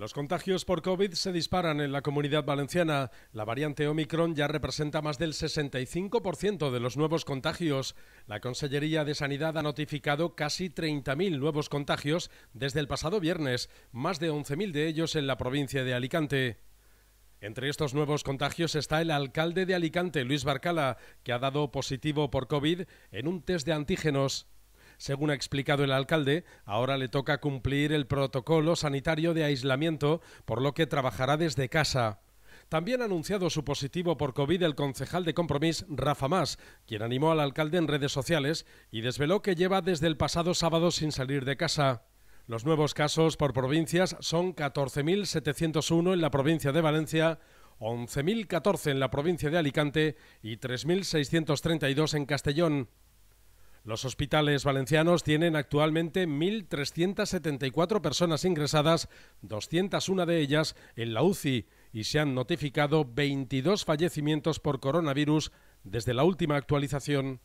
Los contagios por COVID se disparan en la comunidad valenciana. La variante Omicron ya representa más del 65% de los nuevos contagios. La Consellería de Sanidad ha notificado casi 30.000 nuevos contagios desde el pasado viernes, más de 11.000 de ellos en la provincia de Alicante. Entre estos nuevos contagios está el alcalde de Alicante, Luis Barcala, que ha dado positivo por COVID en un test de antígenos. Según ha explicado el alcalde, ahora le toca cumplir el protocolo sanitario de aislamiento, por lo que trabajará desde casa. También ha anunciado su positivo por COVID el concejal de Compromís, Rafa Más, quien animó al alcalde en redes sociales y desveló que lleva desde el pasado sábado sin salir de casa. Los nuevos casos por provincias son 14.701 en la provincia de Valencia, 11.014 en la provincia de Alicante y 3.632 en Castellón. Los hospitales valencianos tienen actualmente 1.374 personas ingresadas, 201 de ellas en la UCI, y se han notificado 22 fallecimientos por coronavirus desde la última actualización.